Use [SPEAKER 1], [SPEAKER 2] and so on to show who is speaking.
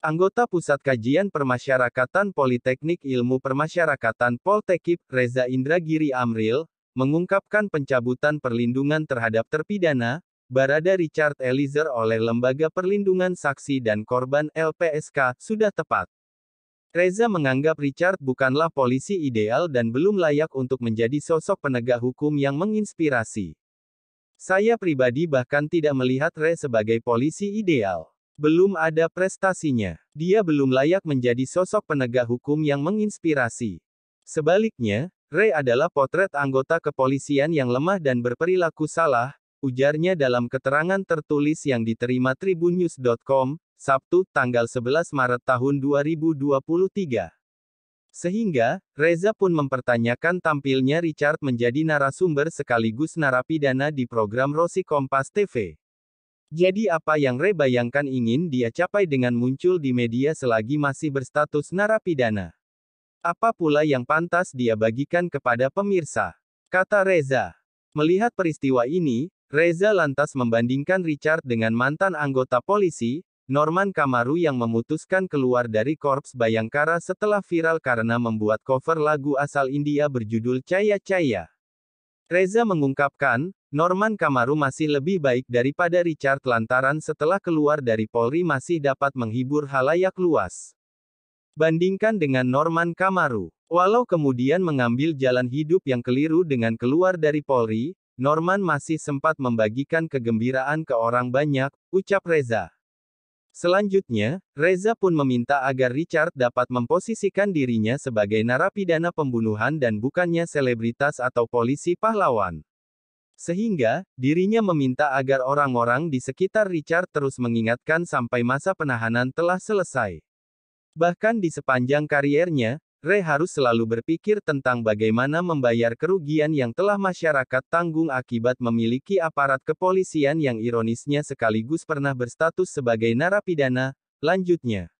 [SPEAKER 1] Anggota Pusat Kajian Permasyarakatan Politeknik Ilmu Permasyarakatan Poltekip, Reza Indragiri Amril, mengungkapkan pencabutan perlindungan terhadap terpidana, Barada Richard Eliezer oleh Lembaga Perlindungan Saksi dan Korban LPSK, sudah tepat. Reza menganggap Richard bukanlah polisi ideal dan belum layak untuk menjadi sosok penegak hukum yang menginspirasi. Saya pribadi bahkan tidak melihat Re sebagai polisi ideal. Belum ada prestasinya. Dia belum layak menjadi sosok penegak hukum yang menginspirasi. Sebaliknya, Ray adalah potret anggota kepolisian yang lemah dan berperilaku salah, ujarnya dalam keterangan tertulis yang diterima tribunnews.com, Sabtu, tanggal 11 Maret tahun 2023. Sehingga, Reza pun mempertanyakan tampilnya Richard menjadi narasumber sekaligus narapidana di program Rosi Kompas TV. Jadi apa yang Re bayangkan ingin dia capai dengan muncul di media selagi masih berstatus narapidana? Apa pula yang pantas dia bagikan kepada pemirsa? Kata Reza. Melihat peristiwa ini, Reza lantas membandingkan Richard dengan mantan anggota polisi, Norman Kamaru yang memutuskan keluar dari Korps Bayangkara setelah viral karena membuat cover lagu asal India berjudul Caya Caya. Reza mengungkapkan, Norman Kamaru masih lebih baik daripada Richard lantaran setelah keluar dari Polri masih dapat menghibur halayak luas. Bandingkan dengan Norman Kamaru, walau kemudian mengambil jalan hidup yang keliru dengan keluar dari Polri, Norman masih sempat membagikan kegembiraan ke orang banyak, ucap Reza. Selanjutnya, Reza pun meminta agar Richard dapat memposisikan dirinya sebagai narapidana pembunuhan dan bukannya selebritas atau polisi pahlawan. Sehingga, dirinya meminta agar orang-orang di sekitar Richard terus mengingatkan sampai masa penahanan telah selesai. Bahkan di sepanjang kariernya, Ray harus selalu berpikir tentang bagaimana membayar kerugian yang telah masyarakat tanggung akibat memiliki aparat kepolisian yang ironisnya sekaligus pernah berstatus sebagai narapidana, lanjutnya.